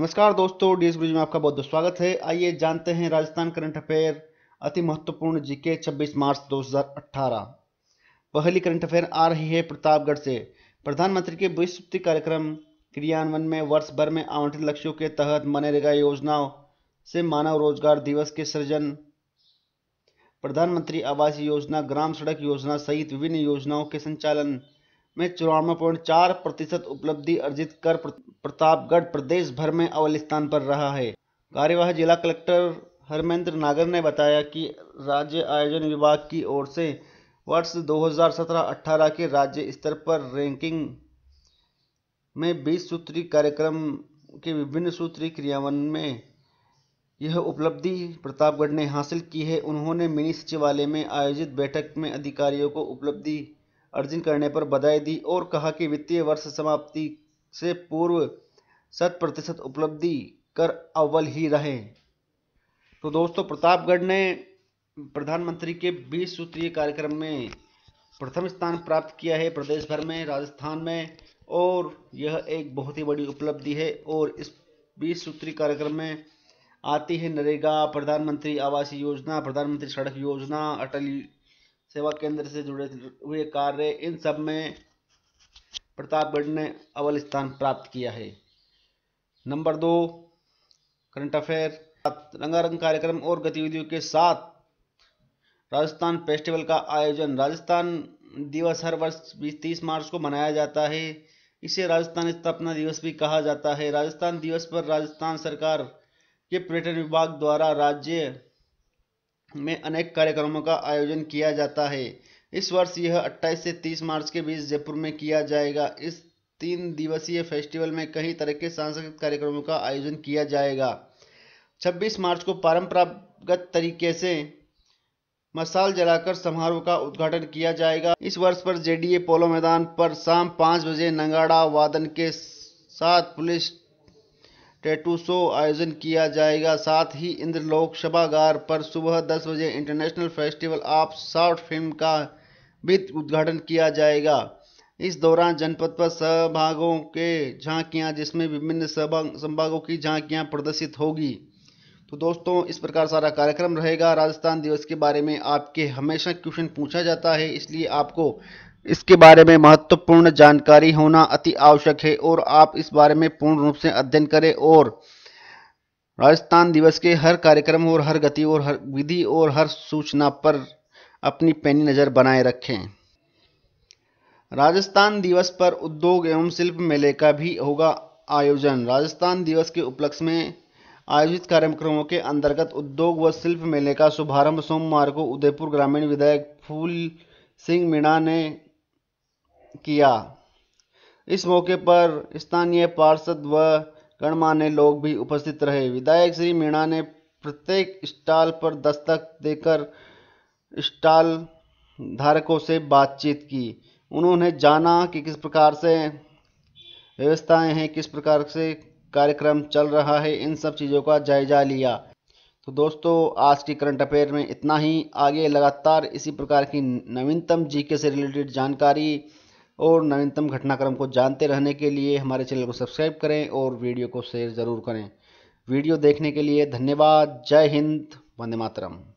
नमस्कार दोस्तों S bridge में आपका बहुत बहुत स्वागत है आइए जानते हैं राजस्थान करंट अफेयर अति महत्वपूर्ण जीके 26 मार्च 2018 पहली करंट अफेयर आ रही है प्रतापगढ़ से प्रधानमंत्री के विश्वप्ति कार्यक्रम क्रियान्वयन में वर्ष भर में आवंटित लक्ष्यों के तहत मनरेगा योजनाओं से मानव रोजगार दिवस के सृजन प्रधानमंत्री आवास योजना ग्राम सड़क योजना सहित विभिन्न योजनाओं के संचालन में चौरानवे पॉइंट चार प्रतिशत उपलब्धि अर्जित कर प्रतापगढ़ प्रदेश भर में अव्वल स्थान पर रहा है कार्यवाह जिला कलेक्टर हरमेंद्र नागर ने बताया कि राज्य आयोजन विभाग की ओर से वर्ष 2017-18 के राज्य स्तर पर रैंकिंग में 20 सूत्री कार्यक्रम के विभिन्न सूत्री क्रियावन में यह उपलब्धि प्रतापगढ़ ने हासिल की है उन्होंने मिनी सचिवालय में आयोजित बैठक में अधिकारियों को उपलब्धि अर्जित करने पर बधाई दी और कहा कि वित्तीय वर्ष समाप्ति से पूर्व शत प्रतिशत उपलब्धि कर अव्वल ही रहे तो दोस्तों प्रतापगढ़ ने प्रधानमंत्री के बीस सूत्रीय कार्यक्रम में प्रथम स्थान प्राप्त किया है प्रदेश भर में राजस्थान में और यह एक बहुत ही बड़ी उपलब्धि है और इस बीस सूत्री कार्यक्रम में आती है नरेगा प्रधानमंत्री आवासीय योजना प्रधानमंत्री सड़क योजना अटल सेवा केंद्र से जुड़े हुए कार्य इन सब में प्रतापगढ़ ने अव्वल स्थान प्राप्त किया है नंबर दो करंट अफेयर रंगारंग कार्यक्रम और गतिविधियों के साथ राजस्थान फेस्टिवल का आयोजन राजस्थान दिवस हर वर्ष बीस तीस मार्च को मनाया जाता है इसे राजस्थान स्थापना दिवस भी कहा जाता है राजस्थान दिवस पर राजस्थान सरकार के पर्यटन विभाग द्वारा राज्य में अनेक कार्यक्रमों का आयोजन किया जाता है इस वर्ष यह 28 से 30 मार्च के बीच जयपुर में किया जाएगा इस तीन दिवसीय फेस्टिवल में कई तरह के सांस्कृतिक कार्यक्रमों का आयोजन किया जाएगा 26 मार्च को परंपरागत तरीके से मसाल जलाकर समारोह का उद्घाटन किया जाएगा इस वर्ष पर जेडीए पोलो मैदान पर शाम पाँच बजे नंगाड़ा वादन के साथ पुलिस टैटू शो आयोजन किया जाएगा साथ ही इंद्रलोक सभागार पर सुबह दस बजे international festival of short film का भी उद्घाटन किया जाएगा इस दौरान जनपद पर सहभागों के झांकियां जिसमें विभिन्न संभागों की झांकियां प्रदर्शित होगी तो दोस्तों इस प्रकार सारा कार्यक्रम रहेगा राजस्थान दिवस के बारे में आपके हमेशा क्वेश्चन पूछा जाता है इसलिए आपको इसके बारे में महत्वपूर्ण जानकारी होना अति आवश्यक है और आप इस बारे में पूर्ण रूप से अध्ययन करें और राजस्थान दिवस के हर कार्यक्रम और हर गति और हर विधि और हर सूचना पर अपनी पैनी नज़र बनाए रखें राजस्थान दिवस पर उद्योग एवं शिल्प मेले का भी होगा आयोजन राजस्थान दिवस के उपलक्ष्य में आयोजित कार्यक्रमों के अंतर्गत उद्योग व शिल्प मेले का शुभारंभ सोमवार को उदयपुर ग्रामीण विधायक फूल सिंह मीणा ने किया इस मौके पर स्थानीय पार्षद व गणमान्य लोग भी उपस्थित रहे विधायक श्री मीणा ने प्रत्येक स्टॉल पर दस्तक देकर स्टॉल धारकों से बातचीत की उन्होंने जाना कि किस प्रकार से व्यवस्थाएं हैं किस प्रकार से कार्यक्रम चल रहा है इन सब चीज़ों का जायजा लिया तो दोस्तों आज की करंट अफेयर में इतना ही आगे लगातार इसी प्रकार की नवीनतम जीके से रिलेटेड जानकारी और नवीनतम घटनाक्रम को जानते रहने के लिए हमारे चैनल को सब्सक्राइब करें और वीडियो को शेयर ज़रूर करें वीडियो देखने के लिए धन्यवाद जय हिंद वंदे मातरम